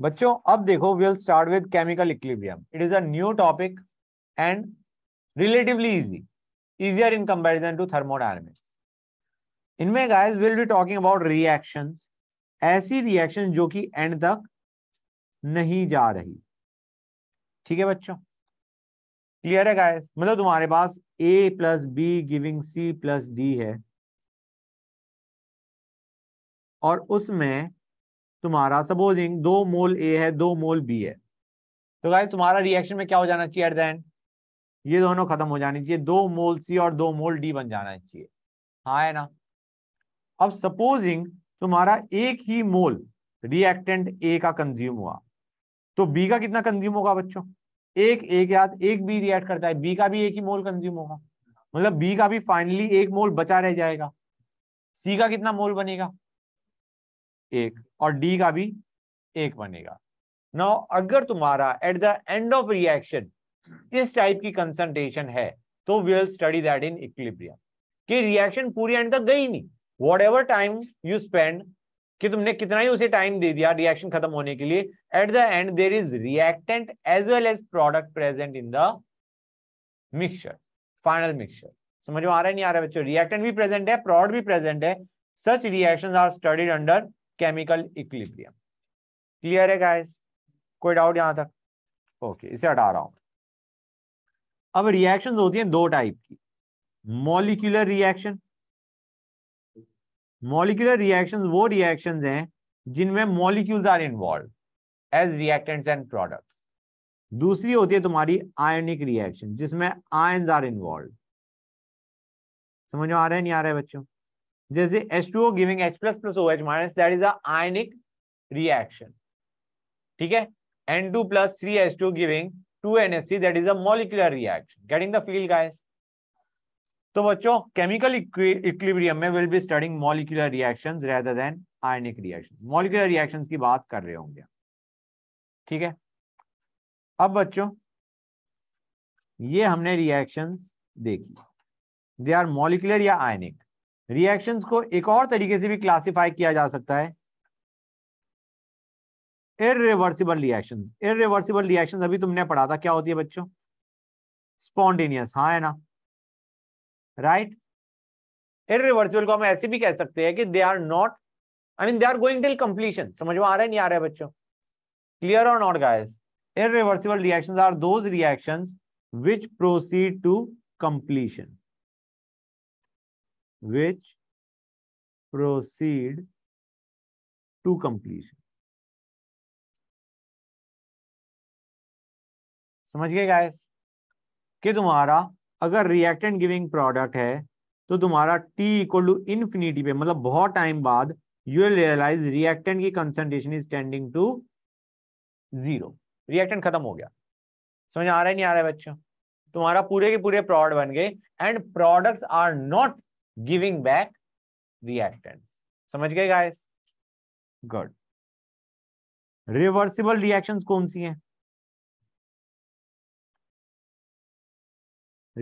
बच्चों अब देखो will start with chemical equilibrium it is a topic and relatively easy easier in comparison to thermodynamics इनमें guys will be talking about reaction ऐसी reaction जो कि and तक नहीं जा रही ठीक है बच्चों क्लियर है गाइस मतलब तुम्हारे पास A plus B giving C plus D है और उसमें तुम्हारा सपोजिंग दो मोल ए है दो मोल बी है तो गाइज तुम्हारा रिएक्शन में क्या हो जाना चाहिए एट द एंड ये दोनों खत्म हो जानी चाहिए दो मोल सी और दो मोल डी बन जाना चाहिए हाँ है ना अब सपोजिंग तुम्हारा एक ही मोल रिएक्टेंट ए का कंज्यूम हुआ तो बी का कितना कंज्यूम होगा बच्चों एक ए के साथ एक बी रिएक्ट करता है बी का भी एक ही मोल कंज्यूम होगा मतलब बी का भी फाइनली एक मोल बचा रह जाएगा सी का कितना मोल बनेगा एक और डी का भी एक बनेगा नौ अगर तुम्हारा at the end of reaction इस टाइप की कंसंट्रेशन है तो we will study that in equilibrium कि रिएक्शन पूरी एंड तक गई नहीं whatever time you spend कि तुमने कितना ही उसे टाइम दे दिया रिएक्शन खत्म होने के लिए at the end there is reactant as well as product present in the mixture final mixture समझ में आ रहा है नहीं आ रहा है बच्चों रिएक्टेंट भी प्रेजेंट है प्रोडक्ट भी प्रेजेंट है such reactions are studied under chemical equilibrium clear है गाइस कोई डाउट यहां तक ओके इसे हटा रहा हूं अब रिएक्शन होती हैं दो टाइप की मॉलिक्यूलर रिएक्शन मॉलिक्यूलर रिएक्शन वो रिएक्शन हैं जिनमें molecules are involve as reactants and product दूसरी होती है तुम्हारी आयनिक रिएक्शन जिसमें आयन आर इन्वॉल्व समझ में आ रहा है नहीं आ रहा है बच्चों जैसे H2O giving H plus plus OH minus that is a ionic reaction. ठीक है N2 plus 3H2 giving 2NH3 that is a molecular reaction. Getting the feel guys? तो बच्चों केमिकल इक्विलिब्रियम में will be studying molecular reactions rather than ionic reaction molecular reactions की बात कर रहे होंगे ठीक है अब बच्चों ये हमने रिएक्शंस देखी दे आर मोलिकुलर या आयनिक रिएक्शंस को एक और तरीके से भी क्लासिफाई किया जा सकता है इरिवर्सिबल रिएक्शंस इरिवर्सिबल रिएक्शन अभी तुमने पढ़ा था क्या होती है बच्चों स्पॉन्टेनियस हाँ है ना राइट इरिवर्सिबल को हम ऐसे भी कह सकते हैं कि they are not I mean they are going till completion समझ में आ रहा है नहीं आ रहा है बच्चों क्लियर और not guys irreversible reaction are those reaction which proceed to completion which proceed to completion. समझ गए गाइस कि तुम्हारा अगर रिएक्टेंट गिविंग प्रोडक्ट है तो तुम्हारा टी इक्वल टू इन्फिनिटी पे मतलब बहुत टाइम बाद यू विल रियलाइज रिएक्टेंट की concentration is tending to zero reactant खत्म हो गया समझ आ रहा है नहीं आ रहा है बच्चों तुम्हारा पूरे के पूरे प्रोडक्ट बन गए and products are not giving back reactants. समझ गए guys? Good. Reversible reactions कौन सी हैं?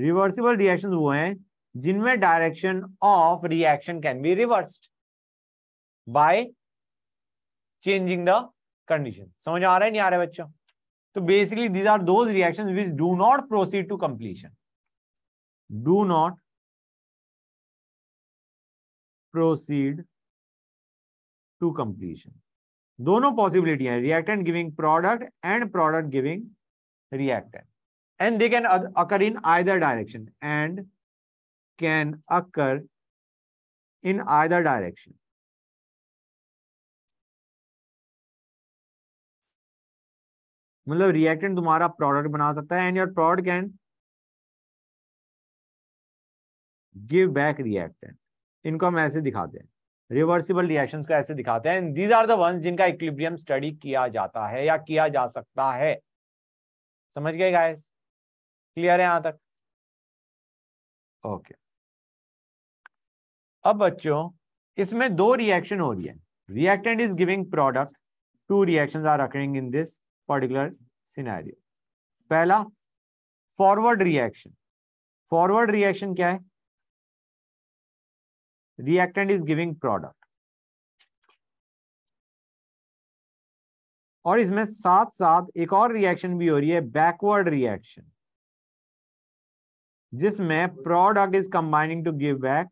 Reversible reactions वो हैं जिनमें direction of reaction can be reversed by changing the condition. समझ आ रहा है नहीं आ रहा है बच्चों? तो basically these are those reactions which do not proceed to completion. Do not proceed to completion दोनों पॉसिबिलिटी है reactant giving product and product giving reactant and they can occur in either direction and can occur in either direction मतलब reactant तुम्हारा product बना सकता है and your product can give back reactant इनको हम ऐसे दिखाते हैं रिवर्सिबल रिएक्शन को ऐसे दिखाते हैं दीज आर द जिनका इक्लिब्रियम स्टडी किया जाता है या किया जा सकता है समझ गए गाइस क्लियर है यहां तक ओके अब बच्चों इसमें दो रिएक्शन हो रही है reactant is giving product two reaction are occurring in this particular scenario पहला फॉरवर्ड रिएक्शन फॉरवर्ड रिएक्शन क्या है reactant is giving प्रोडक्ट और इसमें साथ साथ एक और रिएक्शन भी हो रही है बैकवर्ड रिएक्शन जिसमें product is combining to give back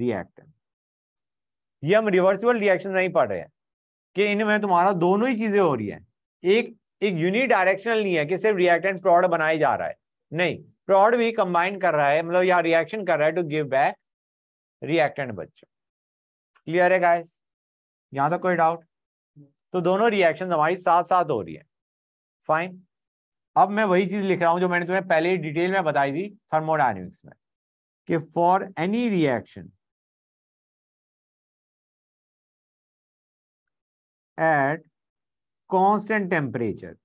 reactant ये हम रिवर्सिबल रिएक्शन नहीं पढ़ रहे हैं कि इनमें तुम्हारा दोनों ही चीजें हो रही है एक एक यूनिडायरेक्शनल नहीं है कि सिर्फ रिएक्टेंट प्रोडक्ट बनाया जा रहा है नहीं प्रॉड भी कंबाइन कर रहा है मतलब यहाँ रिएक्शन कर रहा है टू गिव बैक रिएक्टेंट बच्चे क्लियर है गाइस यहां तक तो कोई डाउट तो दोनों रिएक्शन हमारी साथ साथ हो रही है फाइन अब मैं वही चीज लिख रहा हूं जो मैंने तुम्हें पहले डिटेल में बताई थी थर्मोडाइनमिक्स में कि for any reaction at constant temperature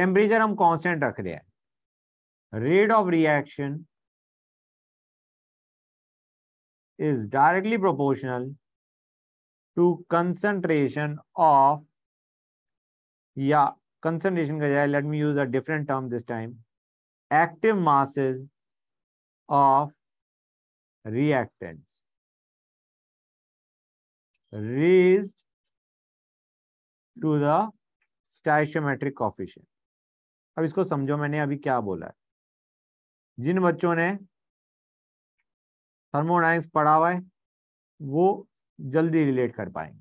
temperature हम कांस्टेंट रख रहे हैं rate of reaction is directly proportional to concentration of yeah concentration let me use a different term this time active masses of reactants raised to the stoichiometric coefficient अब इसको समझो मैंने अभी क्या बोला है जिन बच्चों ने थर्मोडाइंस पढ़ा हुआ है वो जल्दी रिलेट कर पाएंगे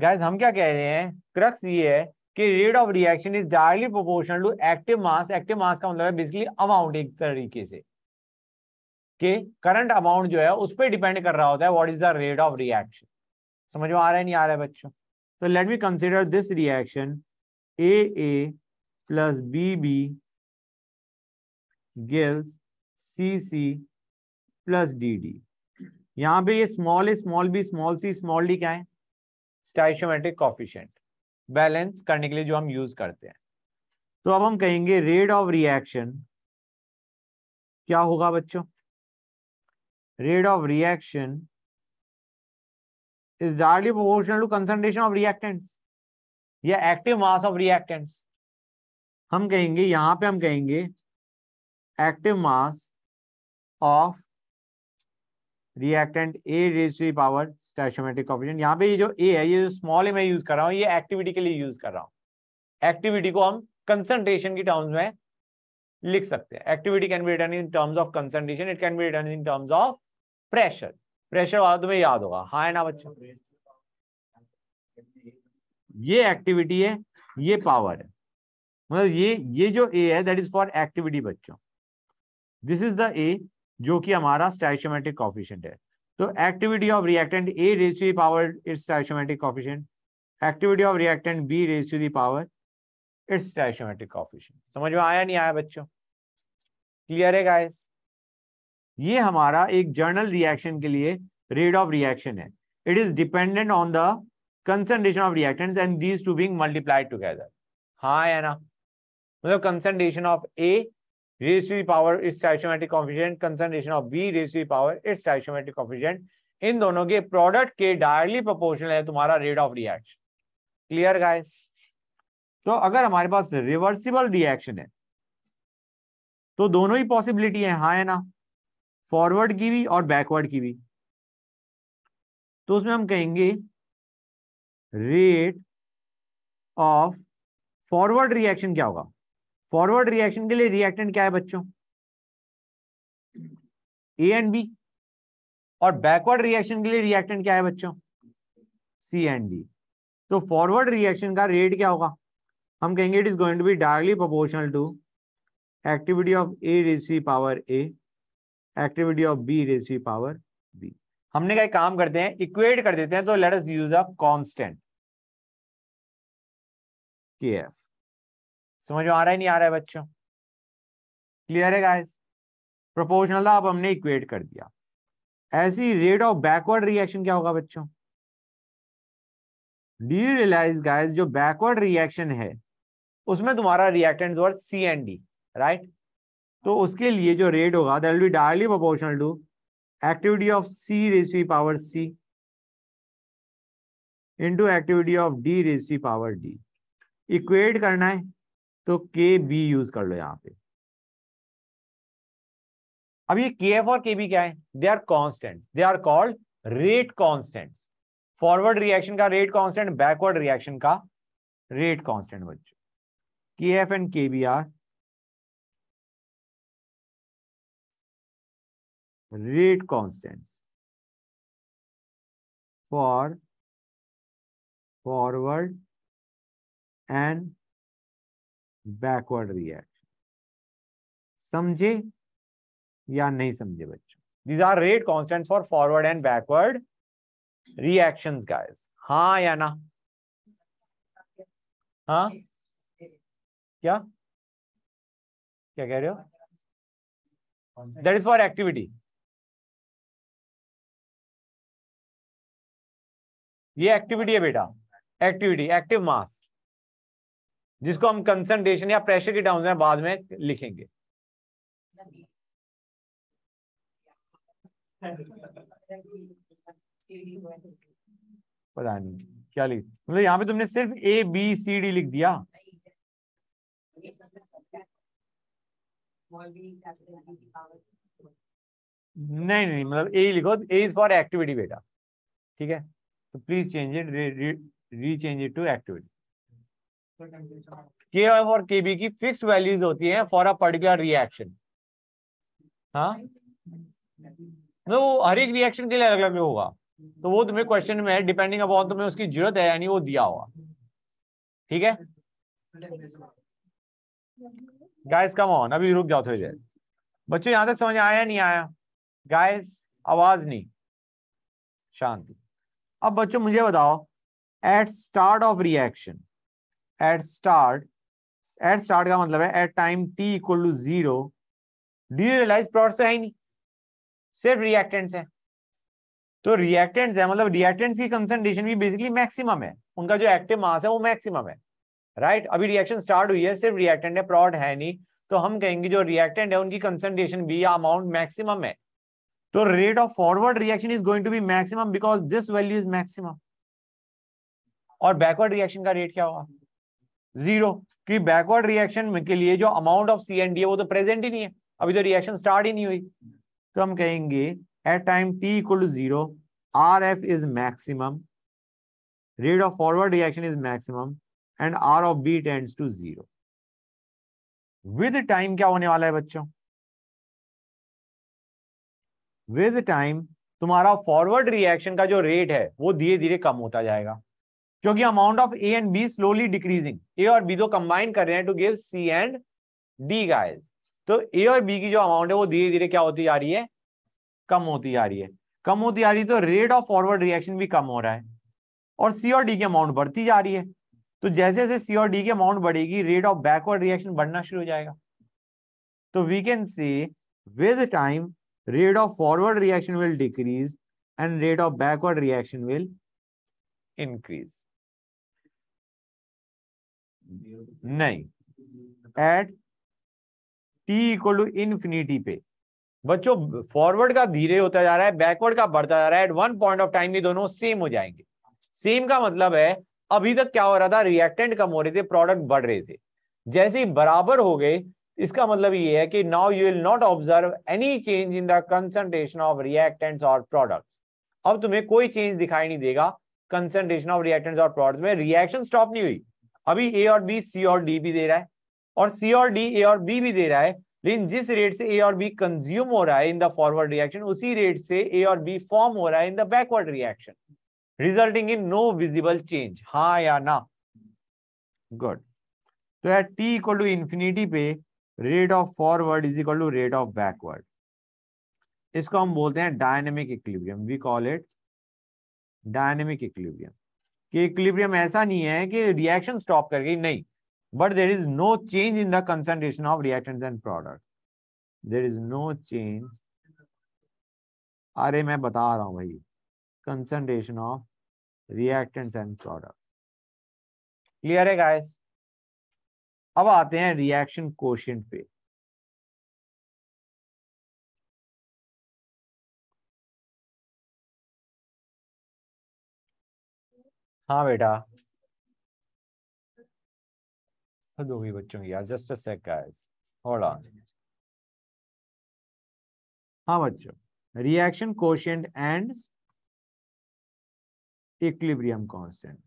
गैस हम क्या कह रहे हैं क्रक्स ये है कि rate of reaction is directly proportional to active mass active mass का मतलब है बेसिकली अमाउंट एक तरीके से कि करंट अमाउंट जो है उस पर डिपेंड कर रहा होता है what is the rate of reaction समझ में आ रहा है नहीं आ रहा है बच्चों तो let me consider this reaction A A plus B B gives C C plus D D यहाँ पे ये small small B small C small D क्या है स्टाइशोमेट्रिक कॉफिशेंट बैलेंस करने के लिए जो हम यूज करते हैं तो अब हम कहेंगे रेट ऑफ रिएक्शन क्या होगा बच्चों rate of reaction is directly proportional to concentration of reactants या एक्टिव मास ऑफ रिएक्टेंट्स हम कहेंगे यहां पे हम कहेंगे active mass of reactant A raise power stoichiometric coefficient यहाँ पे ये जो ए है ये जो स्मॉल मैं यूज कर रहा हूँ ये एक्टिविटी के लिए यूज कर रहा हूँ एक्टिविटी को हम कंसंट्रेशन की टर्म्स में लिख सकते हैं activity can be written in terms of concentration it can be written in terms of pressure pressure वाला तुम्हें याद होगा हा है ना बच्चों ये एक्टिविटी है ये पावर है मतलब ये ये जो ए है दैट इज फॉर एक्टिविटी बच्चों दिस इज द ए जो कि हमारा स्टाइशोमेटिक कॉफिशेंट है तो activity of reactant A raise to the power its stoichiometric coefficient activity of reactant B raise to the power its stoichiometric coefficient समझ में आया नहीं आया बच्चों क्लियर है गाइस ये हमारा एक जर्नल रिएक्शन के लिए रेट ऑफ रिएक्शन है it is dependent on the concentration of reactants and these two being multiplied together हाँ या ना मतलब concentration of A raised to the power is stoichiometric coefficient concentration of b raised to the power is stoichiometric coefficient इन दोनों के product के directly proportional है तुम्हारा rate of reaction clear guys तो अगर हमारे पास रिवर्सिबल रिएक्शन है तो दोनों ही पॉसिबिलिटी है हाँ है ना फॉरवर्ड की भी और बैकवर्ड की भी तो उसमें हम कहेंगे रेट ऑफ फॉरवर्ड रिएक्शन क्या होगा फॉरवर्ड रिएक्शन के लिए रिएक्टेंट क्या है बच्चों ए एंड बी और बैकवर्ड रिएक्शन के लिए रिएक्टेंट क्या है बच्चों सी एंड डी तो फॉरवर्ड रिएक्शन का रेट क्या होगा हम कहेंगे it is going to be directly proportional to activity of A raised power A activity of B raised power B हमने कहा काम करते हैं इक्वेट कर देते हैं तो let us use a constant K F समझ में आ रहा है नहीं आ रहा है बच्चों क्लियर है गाइस प्रोपोर्शनल था अब हमने इक्वेट कर दिया ऐसी रेट ऑफ बैकवर्ड रिएक्शन क्या होगा बच्चों डी यू रियलाइज गाइज जो बैकवर्ड रिएक्शन है उसमें तुम्हारा रिएक्टेंट वर्ड सी एन डी राइट तो उसके लिए जो रेट होगा that will be directly proportional to activity of C raised power C into activity of D raised power D equate करना है तो के बी यूज कर लो यहां पे अब ये के एफ और के बी क्या है they are constant they are called rate constant forward reaction का रेट कॉन्स्टेंट बैकवर्ड रिएक्शन का रेट कॉन्स्टेंट बच्चो K F and K B are rate constant for forward and backward reaction समझे या नहीं समझे बच्चों these are rate constant for forward and backward reaction guys हाँ या ना हा क्या क्या कह रहे हो दैट इज फॉर एक्टिविटी ये एक्टिविटी है बेटा एक्टिविटी एक्टिव मास जिसको हम कंसनट्रेशन या प्रेशर के टर्म्स में बाद में लिखेंगे पता नहीं क्या लिख मतलब यहाँ पे तुमने सिर्फ ए बी सी डी लिख दिया नहीं नहीं मतलब ए लिखो ए इज फॉर एक्टिविटी बेटा ठीक है तो please change it rechange it to activity K F और के बी की फिक्स वैल्यूज होती है फॉर अ पर्टिकुलर रिएक्शन हाँ तो हर एक रिएक्शन के लिए अलग अलग होगा तो वो तुम्हें क्वेश्चन में है डिपेंडिंग अपॉन तुम्हें उसकी जरूरत है यानी वो दिया हुआ ठीक है गाइस कम ऑन अभी रुक जाओ थोड़ी देर बच्चों यहां तक समझ आया नहीं आया गाइस आवाज नहीं शांति अब बच्चों मुझे बताओ at start of reaction at start at start का मतलब है at time T equal to zero do realize realize तो है ही नहीं सिर्फ रिएक्टेंट्स है तो रिएक्टेंट्स है मतलब रिएक्टेंट्स की कंसेंट्रेशन भी बेसिकली मैक्सिमम है उनका जो एक्टिव मास है वो मैक्सिमम है राइट right? अभी रिएक्शन स्टार्ट हुई है सिर्फ रिएक्टेंट है प्रॉड है नहीं तो हम कहेंगे जो रिएक्टेंट है उनकी कंसेंट्रेशन भी या अमाउंट मैक्सिमम है तो rate of forward reaction is going to be maximum because this value is maximum और बैकवर्ड रिएक्शन का रेट क्या होगा जीरो क्योंकि बैकवर्ड रिएक्शन के लिए जो अमाउंट ऑफ सी एन है वो तो प्रेजेंट ही नहीं है अभी तो रिएक्शन स्टार्ट ही नहीं हुई तो हम कहेंगे at time T equal to zero R F is maximum rate of forward reaction is maximum and R of B tends to zero with time क्या होने वाला है बच्चों विद टाइम तुम्हारा फॉरवर्ड रिएक्शन का जो रेट है वो धीरे धीरे कम होता जाएगा क्योंकि amount of A and B slowly decreasing A और बी जो कंबाइन कर रहे हैं to give C and D guys तो ए और बी की जो अमाउंट है वो धीरे धीरे क्या होती जा रही है कम होती जा रही है कम होती जा रही है तो रेट ऑफ फॉरवर्ड रिएक्शन भी कम हो रहा है और सी और डी की अमाउंट बढ़ती जा रही है तो जैसे जैसे सी और डी की अमाउंट बढ़ेगी रेट ऑफ बैकवर्ड रिएक्शन बढ़ना शुरू हो जाएगा तो we can see with time rate of forward reaction will decrease and rate of backward reaction will increase नहीं at T equal to infinity पे बच्चों फॉरवर्ड का धीरे होता जा रहा है बैकवर्ड का बढ़ता जा रहा है at one point of time ये दोनों सेम हो जाएंगे सेम का मतलब है अभी तक क्या हो रहा था रिएक्टेंट कम हो रहे थे प्रोडक्ट बढ़ रहे थे जैसे ही बराबर हो गए इसका मतलब ये है कि now you will not observe any change in the concentration of reactants और प्रोडक्ट्स अब तुम्हें कोई चेंज दिखाई नहीं देगा कंसंट्रेशन ऑफ रिएक्टेंट्स और प्रोडक्ट्स में रिएक्शन स्टॉप नहीं हुई अभी ए और बी सी और डी भी दे रहा है और सी और डी ए और बी भी दे रहा है लेकिन जिस रेट से ए और बी कंज्यूम हो रहा है इन द फॉरवर्ड रिएक्शन उसी रेट से ए और बी फॉर्म हो रहा है in the backward reaction resulting in no visible change हा या ना गुड तो है टी इक्वल टू इंफिनिटी पे rate of forward is equal to rate of backward इसको हम बोलते हैं dynamic equilibrium we call it dynamic equilibrium कि इक्विलिब्रियम ऐसा नहीं है कि रिएक्शन स्टॉप कर गई नहीं but there is no change in the concentration of reactants and product there is no change अरे मैं बता रहा हूं भाई concentration of reactant and product clear है गाइस अब आते हैं रिएक्शन क्वेश्चन पे हाँ बेटा हाँ, दो भी बच्चों की यार जस्ट गाइस होल्ड ऑन हाँ बच्चों reaction quotient and equilibrium constant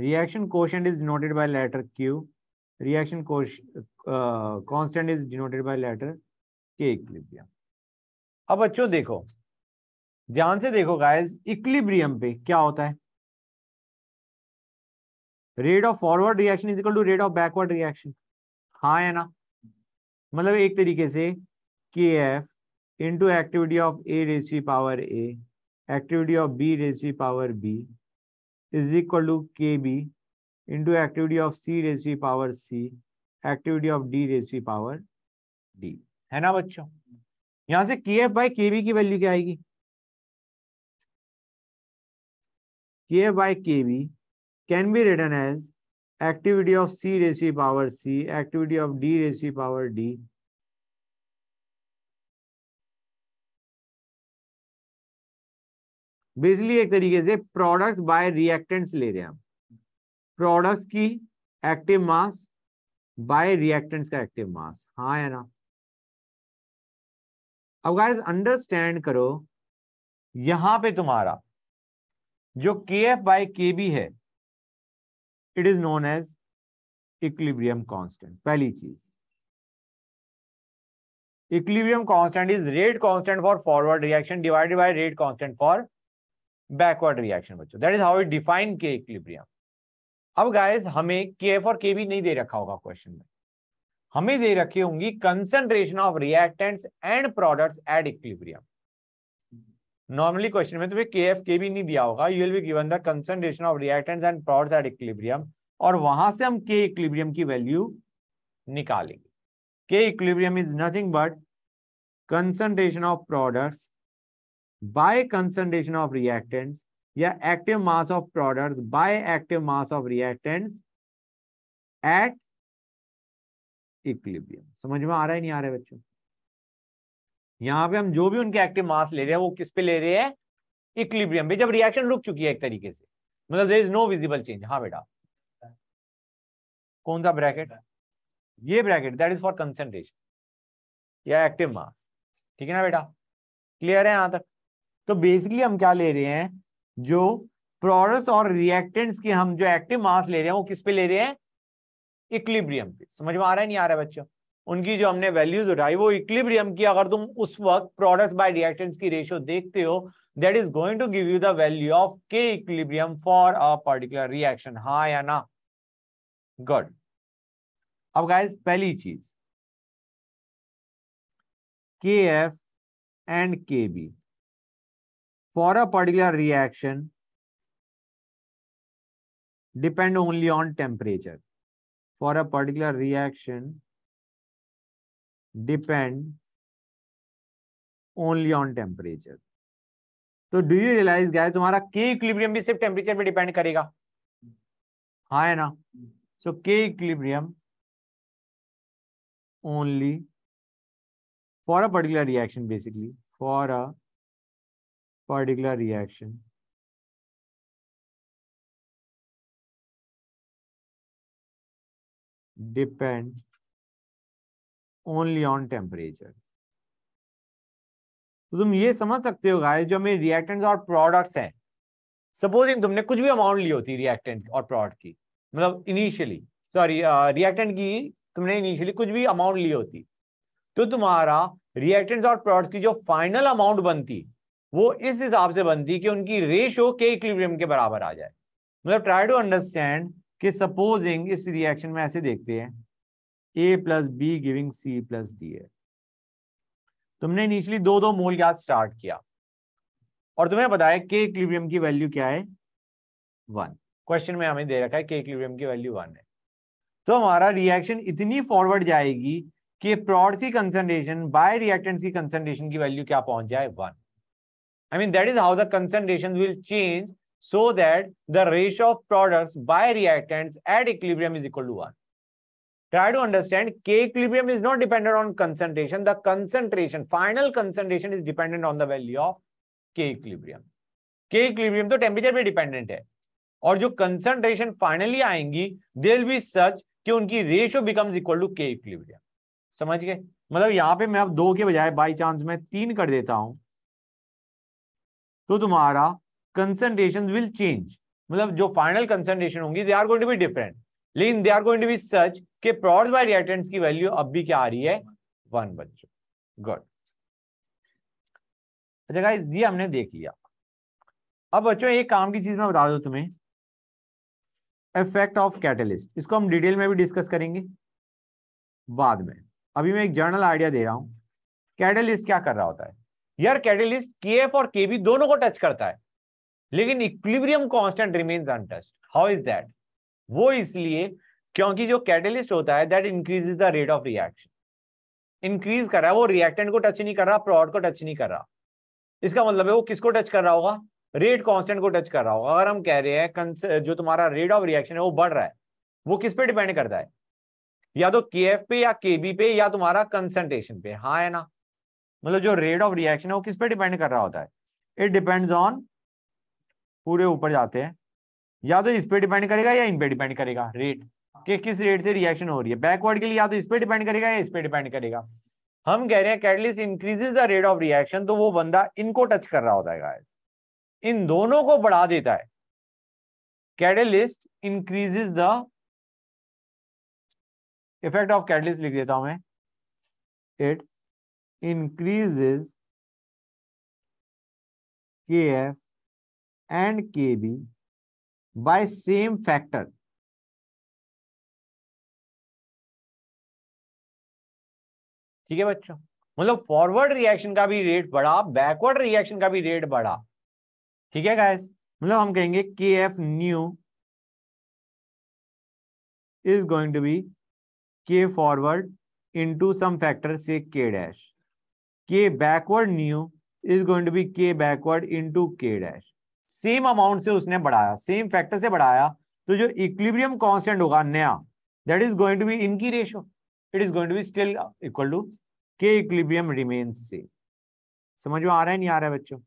reaction quotient is denoted by letter Q reaction constant is denoted by letter K equilibrium अब बच्चों देखो ध्यान से देखो गाइस इक्लिब्रियम पे क्या होता है rate of forward reaction is equal to rate of backward reaction हाँ है ना मतलब एक तरीके से K F into activity of A raised power A activity of B raised power B is equal to K B into activity of C raised power C activity of D raised power D है ना बच्चों यहां से K F by K B की value क्या आएगी के F by K B can be written as activity of C raised power C activity of D raised power D basically एक तरीके से प्रोडक्ट्स बाय रिएक्टेंट्स ले रहे हैं प्रोडक्ट्स की एक्टिव मास बाय रिएक्टेंट्स का एक्टिव मास हाँ या ना अब गाइस अंडरस्टैंड करो यहां पे तुम्हारा जो K F by K B है it is known as equilibrium constant पहली चीज equilibrium constant is rate constant for forward reaction divided by rate constant for backward reaction बच्चों that is how it define K equilibrium अब guys हमें K F और K B नहीं दे रखा होगा question में हमें दे रखी होंगी concentration of reactants and products at equilibrium normally question में तुम्हें के एफ के भी नहीं दिया होगा you will be given the concentration of reactants and products at equilibrium और वहां से हम के इक्विलिब्रियम की वैल्यू निकालेंगे K equilibrium is nothing but concentration of products by concentration of reactants या active mass of products by active mass of reactants at equilibrium समझ में आ रहा है नहीं आ रहा है बच्चों यहाँ पे हम जो भी उनके एक्टिव मास ले रहे हैं वो किस पे ले रहे हैं इक्विलिब्रियम पे जब रिएक्शन रुक चुकी है एक तरीके से मतलब there is no visible change हाँ बेटा कौन सा ब्रैकेट ये bracket that is for concentration या एक्टिव मास ठीक है ना बेटा क्लियर है यहां तक तो बेसिकली हम क्या ले रहे हैं जो प्रोडक्ट्स और रिएक्टेंट्स के हम जो एक्टिव मास ले रहे हैं वो किस पे ले रहे हैं इक्लिब्रियम की समझ में आ रहा है नहीं आ रहा है बच्चों उनकी जो हमने वैल्यूज उठाई वो इक्लिब्रियम की अगर तुम उस वक्त प्रोडक्ट बाय रिएक्टेंट्स की रेशियो देखते हो that is going to give you the value of K equilibrium for a particular reaction हाँ या ना गुड अब गाइज पहली चीज K F and K B for a particular reaction depend only on temperature for a particular reaction depend only on temperature. तो do you realize guys तुम्हारा K equilibrium भी सिर्फ टेम्परेचर पे डिपेंड करेगा हाँ है ना so K equilibrium only for a particular reaction basically for a particular reaction depend only on temperature तो तुम ये समझ सकते हो गाइस जो हमें रिएक्टेंट्स और प्रोडक्ट्स हैं सपोजिंग तुमने कुछ भी अमाउंट ली होती रिएक्टेंट और प्रोडक्ट की मतलब इनिशियली सॉरी रिएक्टेंट की तुमने इनिशियली कुछ भी अमाउंट ली होती तो तुम्हारा रिएक्टेंट्स और प्रोडक्ट्स की जो फाइनल अमाउंट बनती वो इस हिसाब से बनती कि उनकी रेशो के इक्विलिब्रियम के बराबर आ जाए मतलब ट्राई टू अंडरस्टैंड कि सपोजिंग इस रिएक्शन में ऐसे देखते हैं A plus B giving C plus D है तुमने इनिशियली दो दो मोल याद स्टार्ट किया और तुम्हें बताया के इक्विलिब्रियम की वैल्यू क्या है वन क्वेश्चन में हमें दे रखा है के इक्विलिब्रियम की वैल्यू वन है तो हमारा रिएक्शन इतनी फॉरवर्ड जाएगी कि प्रोडक्ट की कंसंट्रेशन बाय रिएक्टेंट की कंसंट्रेशन की वैल्यू क्या पहुंच जाए one I mean that is how the concentration will change so that the ratio of products by reactants at equilibrium is equal to 1. Try to understand K equilibrium is not dependent on concentration. The concentration, final concentration is dependent on the value of K equilibrium. K equilibrium to temperature पे dependent hai और जो concentration finally आएंगी they will be such कि उनकी ratio becomes equal to K equilibrium. समझ गए मतलब यहाँ पे मैं अब दो के बजाय बाई चांस में तीन कर देता हूं तो तुम्हारा कंसनट्रेशन विल चेंज मतलब जो फाइनल कंसनट्रेशन होंगी they are going to be different लेकिन they are going to be such के प्रॉड बाय रिएक्टेंट्स की वैल्यू अब भी क्या आ रही है वन बच्चों गुड अच्छा गाइस ये हमने देख लिया अब बच्चों एक काम की चीज मैं बता दू तुम्हें इफेक्ट ऑफ कैटलिस्ट इसको हम डिटेल में भी डिस्कस करेंगे बाद में अभी मैं एक जर्नल आइडिया दे रहा हूं कैटलिस्ट क्या कर रहा होता है यार कैटलिस्ट के एफ और के बी दोनों को टच करता है लेकिन equilibrium constant remains untouched how is that वो इसलिए क्योंकि जो कैटलिस्ट होता है that increase the rate of reaction increase कर रहा है वो रिएक्टेंट को टच नहीं कर रहा प्रॉड को टच नहीं कर रहा इसका मतलब है वो किसको टच कर रहा होगा रेट कांस्टेंट को टच कर रहा होगा अगर हम कह रहे हैं जो तुम्हारा रेट ऑफ रिएक्शन है वो बढ़ रहा है वो किस पे डिपेंड करता है या तो के पे या के पे या तुम्हारा कंसेंट्रेशन पे हाँ है ना मतलब जो रेट ऑफ रिएक्शन है वो किस पे डिपेंड कर रहा होता है इट डिपेंड्स ऑन पूरे ऊपर जाते हैं या तो इस पर डिपेंड करेगा या इन पर डिपेंड करेगा रेट कि किस रेट से रिएक्शन हो रही है बैकवर्ड के लिए या तो इस पर डिपेंड करेगा या इस पर डिपेंड करेगा हम कह रहे हैं catalyst increases the rate of reaction तो वो बंदा इनको टच कर रहा होता है इन दोनों को बढ़ा देता है catalyst increases the effect of catalyst लिख देता हूं मैं it increases K F and K B by same factor ठीक है बच्चों मतलब फॉरवर्ड रिएक्शन का भी रेट बढ़ा बैकवर्ड रिएक्शन का भी रेट बढ़ा ठीक है गाइस मतलब हम कहेंगे K F new is going to be K forward into some factor से K dash K backward new is going to be K backward into K dash same amount से उसने बढ़ाया सेम फैक्टर से बढ़ाया तो जो इक्विब्रियम कॉन्स्टेंट होगा नया that is going to be इनकी ratio it is going to be still equal to K equilibrium remains same समझ में आ रहा है नहीं आ रहा है बच्चों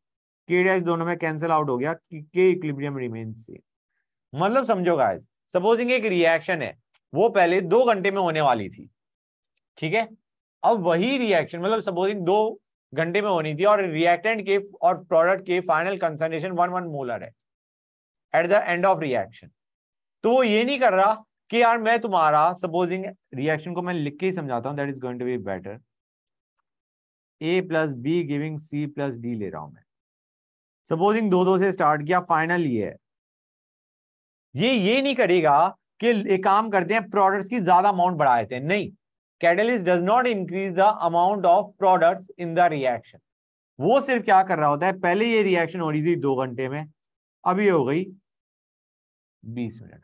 के डैश दोनों में कैंसिल आउट हो गया कि के इक्विब्रियम रिमेन्स सेम मतलब समझो गाइस सपोजिंग एक रिएक्शन है वो पहले दो घंटे में होने वाली थी ठीक है अब वही रिएक्शन मतलब सपोजिंग दो घंटे में होनी थी और रिएक्टेंट के और प्रोडक्ट के final concentration one one molar है at the end of reaction तो वो ये नहीं कर रहा कि यार मैं तुम्हारा सपोजिंग रिएक्शन को मैं लिख के ही समझाता हूँ that is going to be better A plus B giving C plus D ले रहा हूं मैं सपोजिंग दो दो से स्टार्ट किया फाइनल ये है ये ये नहीं करेगा कि एक काम करते हैं प्रोडक्ट्स की ज्यादा अमाउंट बढ़ा देते हैं नहीं catalyst does not increase the amount of products in the reaction वो सिर्फ क्या कर रहा होता है पहले ये रिएक्शन हो रही थी दो घंटे में अभी हो गई बीस minute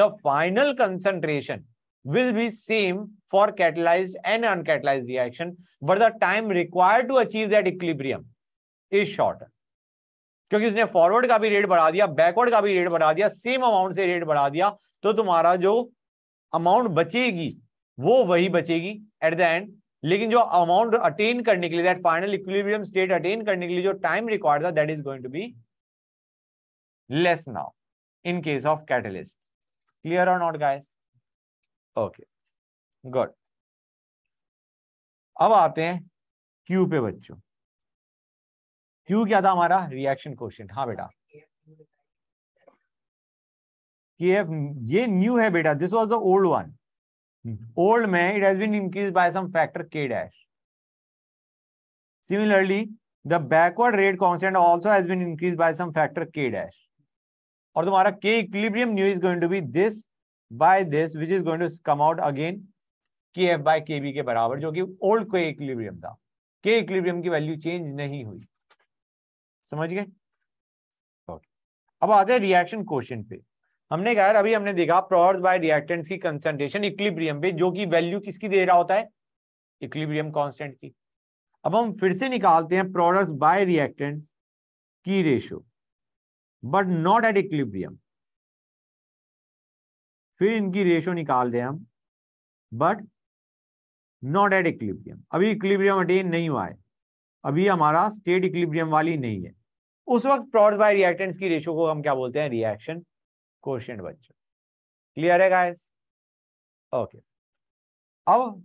the final concentration will be same for catalyzed and uncatalyzed reaction but the time required to achieve that equilibrium is shorter क्योंकि उसने फॉरवर्ड का भी रेट बढ़ा दिया बैकवर्ड का भी रेट बढ़ा दिया सेम अमाउंट से रेट बढ़ा दिया तो तुम्हारा जो अमाउंट बचेगी वो वही बचेगी एट द एंड लेकिन जो अमाउंट अटेन करने के लिए that final equilibrium state attain करने के लिए जो टाइम रिक्वायर्ड था that is going to be less now in case of catalyst clear और नॉट गाइस ओके गुड अब आते हैं क्यू पे बच्चों क्यू क्या था हमारा रिएक्शन क्वेश्चन हाँ बेटा ये न्यू है बेटा this was the old one old में it has been increase by some factor K dash similarly the backward rate constant also has been increase by some factor K dash और तुम्हारा K equilibrium new is going to be this by this which is going to come out again K F by K B के बराबर जो कि old के equilibrium था के equilibrium की वैल्यू चेंज नहीं हुई समझ गए अब आते हैं रिएक्शन क्वेश्चन पे हमने कहा अभी हमने देखा प्रोड्स बाय रिएक्टेंट्स की कंसंट्रेशन इक्लिब्रियम पे जो कि वैल्यू किसकी दे रहा होता है इक्लिब्रियम कांस्टेंट की अब हम फिर से निकालते हैं प्रोडक्ट बाय रिएक्टेंट्स की ratio but not at equilibrium फिर इनकी रेशियो निकाल रहे हम बट नॉट एट इक्लिब्रियम अभी इक्लिब्रियम अटेन नहीं हुआ है अभी हमारा स्टेट इक्लिब्रियम वाली नहीं है उस वक्त प्रोडक्ट बाय रिएक्टेंट्स की रेशियो को हम क्या बोलते हैं रिएक्शन क्वेश्चन बच्चों क्लियर है गाइस ओके अब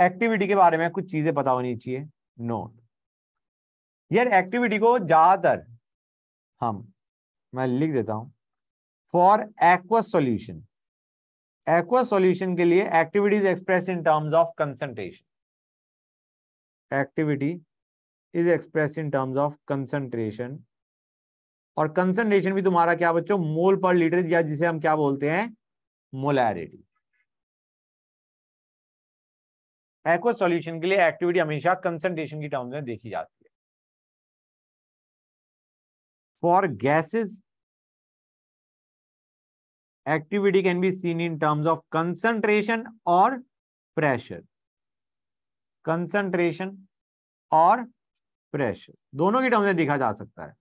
एक्टिविटी के बारे में कुछ चीजें पता होनी चाहिए नोट यार एक्टिविटी को ज्यादातर हम मैं लिख देता हूं for aqueous solution aqueous solution के लिए activities express in terms of concentration activity is express in terms of concentration और कंसनट्रेशन भी तुम्हारा क्या बच्चों मोल पर लीटर या जिसे हम क्या बोलते हैं मोलैरिटी एक्व सॉल्यूशन के लिए एक्टिविटी हमेशा कंसनट्रेशन की टर्म्स में देखी जाती है for gases activity can be seen in terms of concentration और प्रेशर concentration और प्रेशर दोनों की टर्म में देखा जा सकता है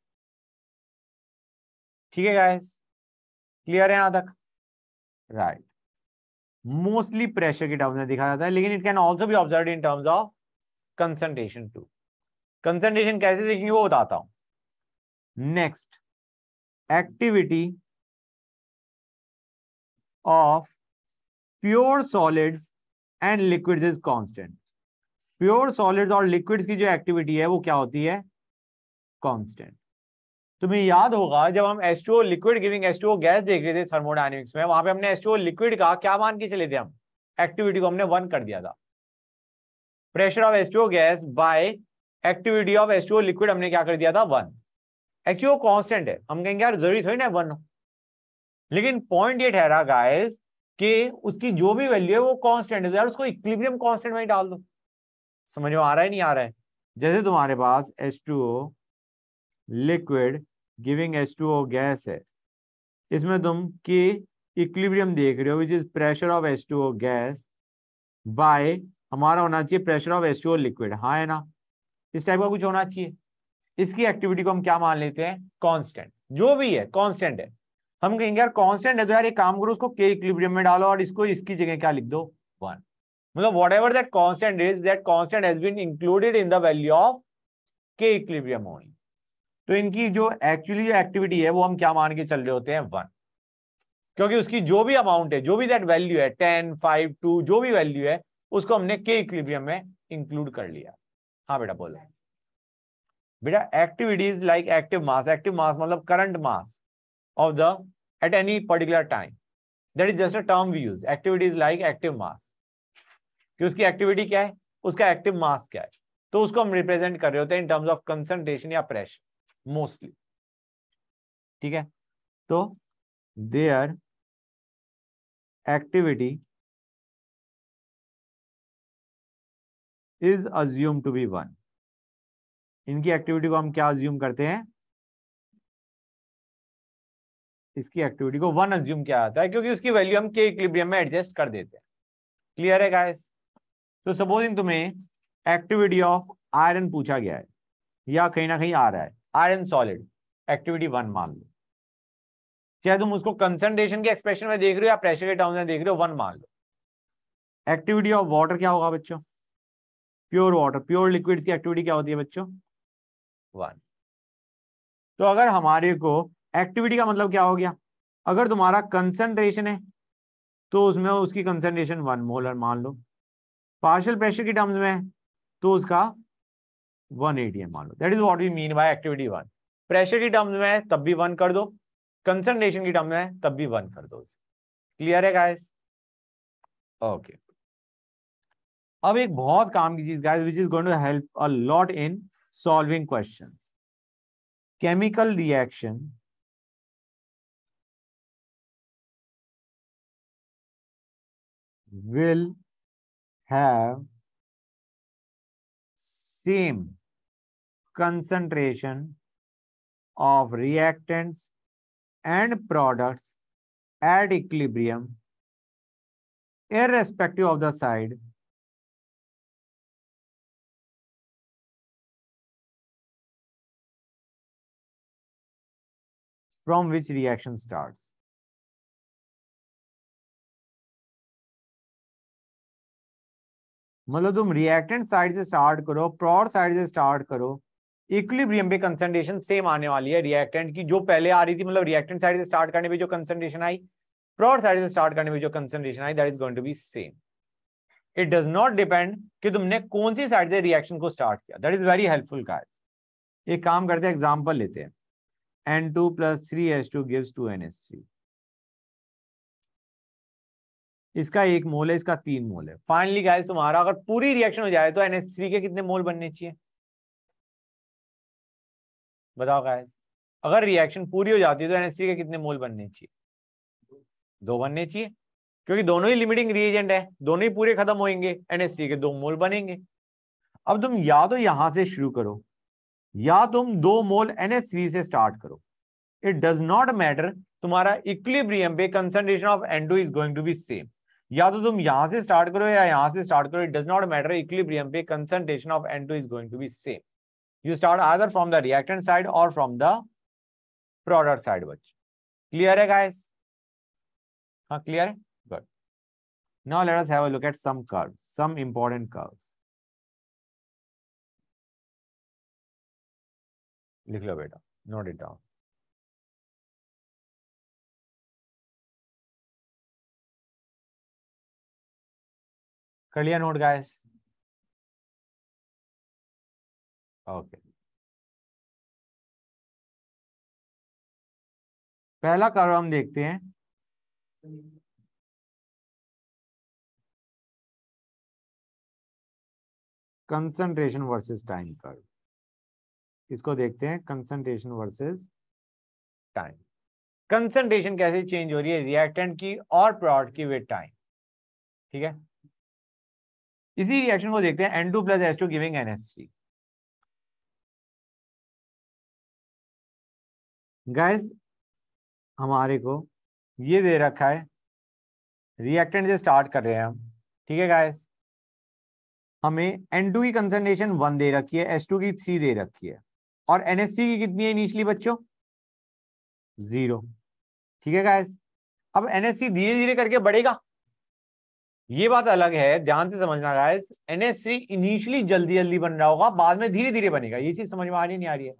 ठीक है गाइस क्लियर है यहां तक राइट मोस्टली प्रेशर के टर्म्स में दिखा जाता है लेकिन इट कैन ऑल्सो भी observe in terms of concentration too concentration कैसे देखेंगे वो बताता हूं next activity of pure solids and liquids is constant pure solids और लिक्विड्स की जो एक्टिविटी है वो क्या होती है कॉन्स्टेंट तुम्हें याद होगा जब हम S two liquid giving S two gas देख रहे थे थर्मोडाइनमिक्स में वहां पे हमने एस टू लिक्विड का क्या मान के चले थे हम एक्टिविटी को हमने वन कर दिया था pressure of S two gas by activity of S two liquid हमने क्या कर दिया था वन एक्चुअली वो कॉन्स्टेंट है हम कहेंगे यार जरूरी थोड़ी ना वन लेकिन पॉइंट ये ठहरा गाइस कि उसकी जो भी वैल्यू है वो कॉन्स्टेंट है यार उसको इक्विलिब्रियम कॉन्स्टेंट में डाल दो समझ में आ रहा है नहीं आ रहा है जैसे तुम्हारे पास H2O liquid giving S two O gas है इसमें तुम के इक्विब्रियम देख रहे हो which is pressure of S two O gas by हमारा होना चाहिए pressure of S two O liquid हाँ है ना इस टाइप का कुछ होना चाहिए इसकी एक्टिविटी को हम क्या मान लेते हैं कॉन्स्टेंट जो भी है कॉन्स्टेंट है हम कहेंगे यार कॉन्स्टेंट है तो यार एक काम करो उसको के इक्विब्रियम में डालो और इसको इसकी जगह क्या लिख दो वन मतलब whatever that constant is that constant has been included in the value of K equilibrium only तो इनकी जो एक्चुअली जो एक्टिविटी है वो हम क्या मान के चल रहे होते हैं वन क्योंकि उसकी जो भी अमाउंट है जो भी दैट वैल्यू है टेन फाइव टू जो भी वैल्यू है उसको हमने के इक्विबियम में इंक्लूड कर लिया हाँ बेटा बोला बेटा activities like active mass active mass मतलब current mass of the at any particular time that is just a term we use activities like active mass कि उसकी एक्टिविटी क्या है उसका एक्टिव मास क्या है तो उसको हम रिप्रेजेंट कर रहे होते हैं इन टर्म्स ऑफ कंसंट्रेशन या प्रेशर मोस्टली ठीक है तो their activity is assume to be one इनकी एक्टिविटी को हम क्या अज्यूम करते हैं इसकी एक्टिविटी को वन अज्यूम किया जाता है क्योंकि उसकी वैल्यू हम के इक्विलिब्रियम में एडजस्ट कर देते हैं क्लियर है गाइस तो सपोजिंग तुम्हें एक्टिविटी ऑफ आयरन पूछा गया है या कहीं ना कहीं आ रहा है आयरन सॉलिड एक्टिविटी वन मान लो चाहे तुम उसको कंसनट्रेशन के एक्सप्रेशन में देख रहे हो या प्रेशर के टर्म्स में देख रहे हो वन मान लो एक्टिविटी ऑफ वाटर क्या होगा बच्चों प्योर वाटर प्योर लिक्विड की एक्टिविटी क्या होती है बच्चों वन तो अगर हमारे को एक्टिविटी का मतलब क्या हो गया अगर तुम्हारा कंसनट्रेशन है तो उसमें उसकी कंसनट्रेशन वन मोलर मान लो पार्शियल प्रेशर की टर्म्स में तो उसका वन एटीएम मान लो that is what we mean by activity one pressure की टर्म्स में तब भी वन कर दो कंसनट्रेशन की टर्म में तब भी वन कर दो क्लियर है गाइस ओके अब एक बहुत काम की चीज guys which is going to help a lot in solving questions chemical reaction will have same concentration of reactants and products at equilibrium irrespective of the side from which reaction starts. मतलब तुम reactant side से start करो product side से start करो equilibrium पे concentration same आने वाली है रिएक्टेंट की जो पहले आ रही थी मतलब रिएक्टेंट साइड से स्टार्ट करने पे जो कंसंट्रेशन आई प्रोडक्ट साइड से स्टार्ट करने पे जो कंसंट्रेशन आई that is going to be same it does not depend कि तुमने कौन सी साइड से रिएक्शन को स्टार्ट किया that is very helpful guys एक काम करते हैं एग्जांपल लेते हैं N two plus three S two gives two N S three इसका एक मोल है इसका तीन मोल है फाइनली गाइस तुम्हारा अगर पूरी रिएक्शन हो जाए तो एनएस थ्री के कितने मोल बनने चाहिए बताओ गाइस अगर रिएक्शन पूरी हो जाती है तो एनएससी के कितने मोल बनने चाहिए दो बनने चाहिए क्योंकि दोनों ही लिमिटिंग रिएजेंट है दोनों ही पूरे खत्म होंगे एनएससी के दो मोल बनेंगे अब तुम या तो यहां से शुरू करो या तुम दो मोल एनएससी से स्टार्ट करो इट डज नॉट मैटर तुम्हारा इक्विलिब्रियम पे concentration of N two is going to be same या तो तुम यहां से स्टार्ट करो या यहां से स्टार्ट करो it does not matter equilibrium पे concentration of N two is going to be same you start other from the reactant side और फ्रॉम द प्रोडक्ट साइड बच क्लियर है गाइस हाँ क्लियर है good now let us have a look at some curves some important curves लिख लो बेटा note it down कर लिया नोट गाइस ओके पहला कार्य हम देखते हैं कंसंट्रेशन वर्सेस टाइम कर्व इसको देखते हैं कंसंट्रेशन वर्सेस टाइम कंसंट्रेशन कैसे चेंज हो रही है रिएक्टेंट की और प्रोडक्ट की विद टाइम ठीक है इसी रिएक्शन को देखते हैं N2 two plus S two giving NSC guys हमारे को ये दे रखा है रिएक्टेंट से स्टार्ट कर रहे हैं हम ठीक है गाइस हमें टू की कंसनट्रेशन वन दे रखी है टू की थ्री दे रखी है और NH3 की कितनी है निचली बच्चों जीरो ठीक है गाइस अब एनएससी धीरे धीरे करके बढ़ेगा ये बात अलग है ध्यान से समझना गाइस NH3 इनिशियली जल्दी जल्दी बन रहा होगा बाद में धीरे धीरे बनेगा ये चीज समझ में आ रही नहीं आ रही है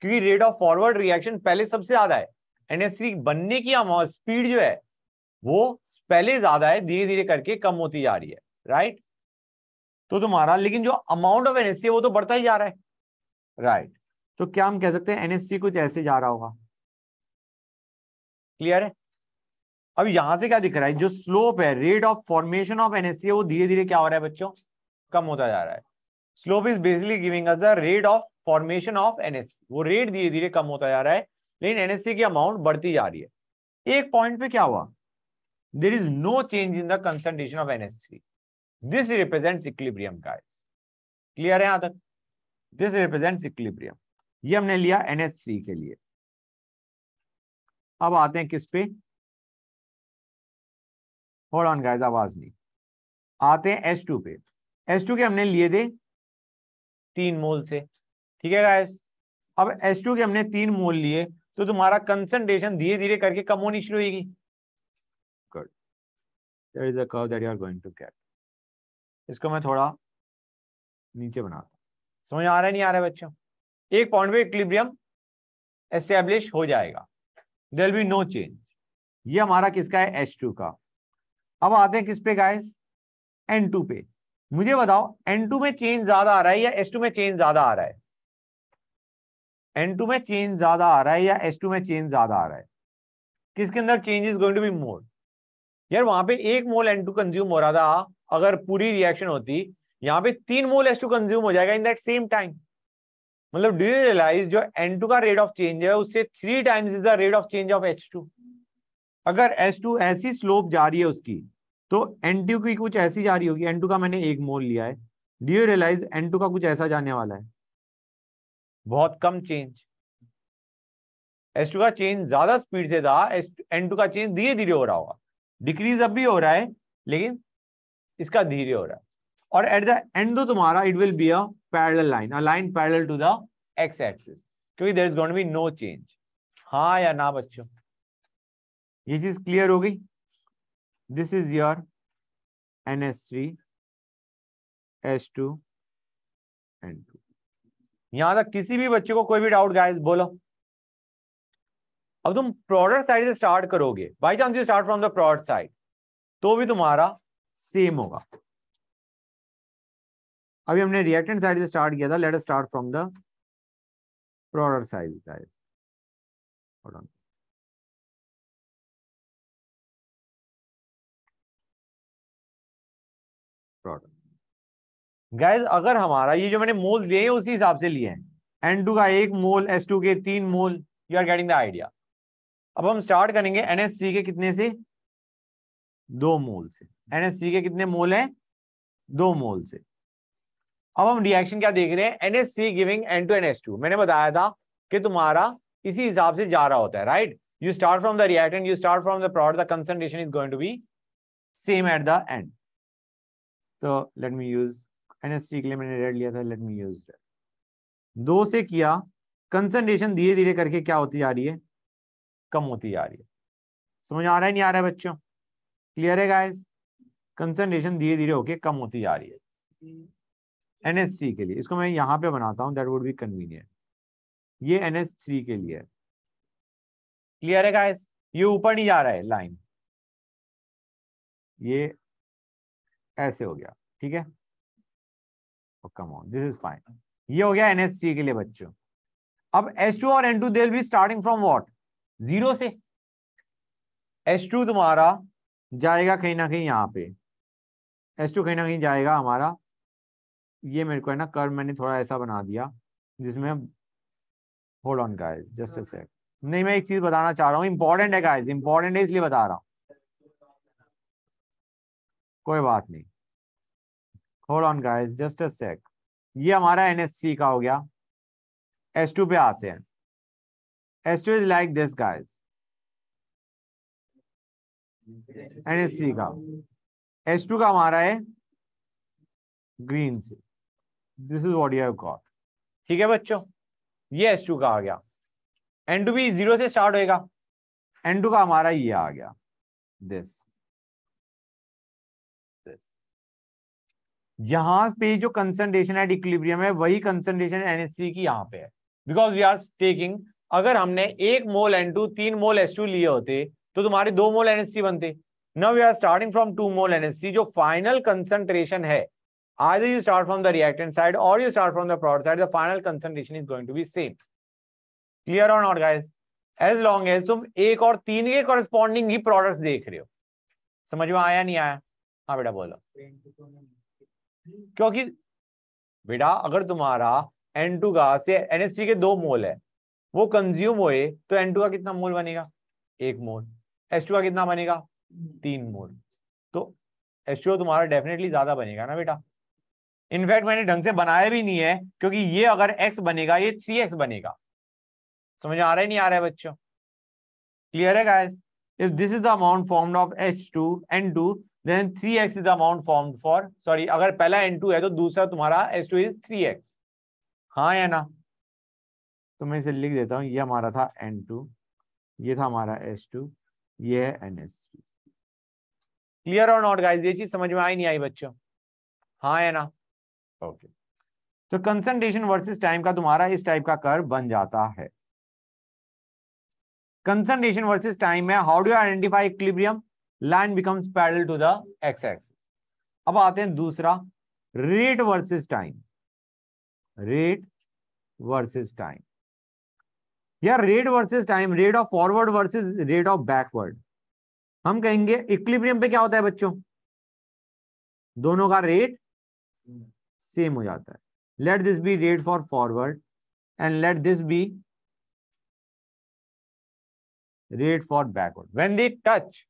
क्योंकि रेट ऑफ फॉरवर्ड रिएक्शन पहले सबसे ज्यादा है एनएस बनने की स्पीड जो है वो पहले ज्यादा है धीरे धीरे करके कम होती जा रही है राइट तो तुम्हारा लेकिन जो अमाउंट ऑफ एनएससी वो तो बढ़ता ही जा रहा है राइट तो क्या हम कह सकते हैं एनएससी कुछ ऐसे जा रहा होगा क्लियर है अब यहां से क्या दिख रहा है जो स्लोप है rate of formation of NSC वो धीरे धीरे क्या हो रहा है बच्चों कम होता जा रहा है slope is basically giving us the rate of formation of NSC वो रेट धीरे धीरे कम होता जा रहा है लेकिन एनएससी की अमाउंट बढ़ती जा रही है एक पॉइंट पे क्या हुआ there is no change in the concentration of NSC this represent equilibrium guys clear है यहां तक दिस रिप्रेजेंट इक्लिब्रियम ये हमने लिया एनएससी के लिए अब आते हैं किस पे होल्ड ऑन गाइस आवाज नहीं आते हैं एस टू पे एस टू के हमने लिए थे तीन मोल से ठीक है गाइस अब एस टू के हमने तीन मोल लिए तो तुम्हारा कंसंट्रेशन धीरे धीरे करके कम होनी शुरू होगी good there is a going to get इसको मैं थोड़ा नीचे बनाता हूँ समझ आ रहा है नहीं आ रहा है बच्चों एक पॉइंट पे इक्लिब्रियम एस्टेब्लिश हो जाएगा देर बी नो चेंज ये हमारा किसका है एस टू का अब आते हैं किस पे गाइस एन टू पे मुझे बताओ N2 में चेंज ज्यादा आ रहा है या S2 में चेंज ज्यादा आ रहा है N2 में चेंज ज्यादा आ रहा है या S2 में चेंज ज्यादा आ रहा है किसके अंदर change is going to be more यार वहां पे एक मोल N2 कंज्यूम हो रहा था अगर पूरी रिएक्शन होती यहाँ पे तीन मोल S2 कंज्यूम हो जाएगा इन दैट सेम टाइम मतलब डू यू रियलाइज जो N2 का रेट ऑफ चेंज है उससे three times is the rate of change of H2 अगर S2 ऐसी स्लोप जा रही है उसकी तो एन की कुछ ऐसी जा रही होगी एन का मैंने एक मोल लिया है डी यू रियलाइज एन का कुछ ऐसा जाने वाला है बहुत कम चेंज एस टू का चेंज ज्यादा स्पीड से था एन टू का चेंज धीरे धीरे हो रहा होगा डिक्रीज अब भी हो रहा है लेकिन इसका धीरे हो रहा है और एट द एंड तुम्हारा it will be a parallel line a line parallel to the X axis क्योंकि there is going be no change हाँ या ना बच्चों ये चीज क्लियर हो गई This is your NS3, S2, N2. यहां तक किसी भी बच्चे को कोई भी डाउट गाइस बोलो अब तुम प्रोडक्ट साइड से स्टार्ट करोगे by chance you start from the product side तो भी तुम्हारा सेम होगा अभी हमने रिएक्टेंट साइड से स्टार्ट किया था let start from the product side guys gas अगर हमारा ये जो मैंने मोल लिए हैं उसी हिसाब से लिए हैं एन टू का एक मोल एस टू के तीन mole you are getting the idea अब हम स्टार्ट करेंगे एन एस एनएससी के कितने से दो मोल से एन एस एनएससी के कितने मोल हैं दो मोल से अब हम रिएक्शन क्या देख रहे हैं N S NSC giving N two N S two मैंने बताया था कि तुम्हारा इसी हिसाब से जा रहा होता है right you start from the reactant you start from the product the concentration is going to be same at the end तो लेट मी यूज एनएसटी के लिए मैंने रेड लिया था लेट मी यूज रेड दो से किया कंसंट्रेशन धीरे धीरे करके क्या होती जा रही है कम होती जा रही है समझ आ रहा है नहीं आ रहा है बच्चों क्लियर है गाइस कंसंट्रेशन धीरे धीरे होके कम होती जा रही है एनएस3 के लिए इसको मैं यहाँ पे बनाता हूँ दैट वुड बी कन्वीनियंट ये एनएस3 के लिए क्लियर है गाइस ये ऊपर नहीं जा रहा है लाइन ये ऐसे हो गया ठीक है come on this is fine ये हो गया एनएससी के लिए बच्चों अब एस टू और N two they be starting from what zero से एस टू तुम्हारा जाएगा कहीं ना कहीं यहाँ पे एस टू कहीं ना कहीं जाएगा हमारा ये मेरे को है ना कर मैंने थोड़ा ऐसा बना दिया जिसमें होल्ड ऑन का जस्ट सेट नहीं मैं एक चीज बताना चाह रहा हूँ इंपॉर्टेंट है गाइस इंपॉर्टेंट है इसलिए बता रहा हूँ कोई बात नहीं hold on guys just a sec ये हमारा एनएससी का हो गया एस टू पे आते हैं S two is like this guys NSC का एस टू का हमारा है ग्रीन से this is what you have got ठीक है बच्चों ये एस टू का आ गया एन टू भी जीरो से स्टार्ट होएगा एन टू का हमारा ये आ गया दिस यहां पे जो कंसंट्रेशन है डिक्लिब्रियम है वही कंसंट्रेशन एनएससी की यहाँ पे है बिकॉज वी आर टेकिंग अगर हमने एक मोल एन टू तीन मोल एस टू लिए होते तो तुम्हारे दो मोल एनएससी बनते now we are starting from two mole NSC जो फाइनल कंसंट्रेशन है either you start from the reactant side और you start from the product side the final concentration is going to be same clear or not guys as long as तुम एक और तीन के corresponding ही product देख रहे हो समझ में आया नहीं आया हाँ बेटा बोलो क्योंकि बेटा अगर तुम्हारा एन टू का से एनएसपी के दो मोल है वो कंज्यूम होए तो एन टू का कितना मोल बनेगा एक मोल एस टू का कितना बनेगा तीन मोल तो एस टू तुम्हारा डेफिनेटली ज्यादा बनेगा ना बेटा इनफैक्ट मैंने ढंग से बनाया भी नहीं है क्योंकि ये अगर एक्स बनेगा ये थ्री एक्स बनेगा समझ आ रहा है नहीं आ रहा है बच्चों क्लियर है guys if this is the amount formed of H two N two then three X is amount form for sorry अगर पहला एन टू है तो दूसरा तुम्हारा S two is three X हाँ या ना तो मैं इसे लिख देता हूँ ये हमारा था एन टू ये था हमारा एस टू ये है ns2 क्लियर और नॉट गाइज ये चीज समझ में आई नहीं आई बच्चों हाँ या ना ओके तो कंसंट्रेशन वर्सेस टाइम का तुम्हारा इस टाइप का कर बन जाता है कंसंट्रेशन वर्सेस टाइम में how do identify equilibrium line becomes parallel to the X X अब आते हैं दूसरा rate versus time rate versus time या rate versus time rate of forward versus rate of backward हम कहेंगे इक्विलिब्रियम पे क्या होता है बच्चों दोनों का रेट सेम हो जाता है let this be rate for forward and let this be rate for backward when they touch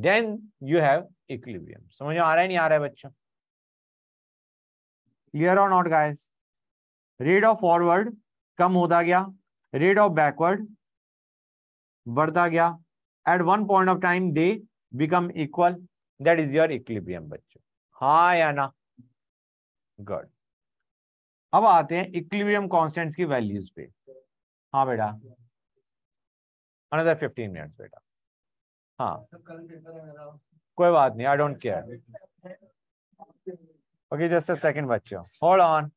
then you have equilibrium समझ में आ रहा है नहीं आ रहा है बच्चों क्लियर और not guys rate of forward कम होता गया रेट ऑफ बैकवर्ड बढ़ता गया at one point of time they become equal that is your equilibrium बच्चों हाँ या ना गुड अब आते हैं इक्विलिब्रियम कांस्टेंट्स की वैल्यूज पे हाँ बेटा अनदर फिफ्टीन मिनट्स बेटा हाँ कोई बात नहीं I don't care okay just a second बच्चों होल्ड ऑन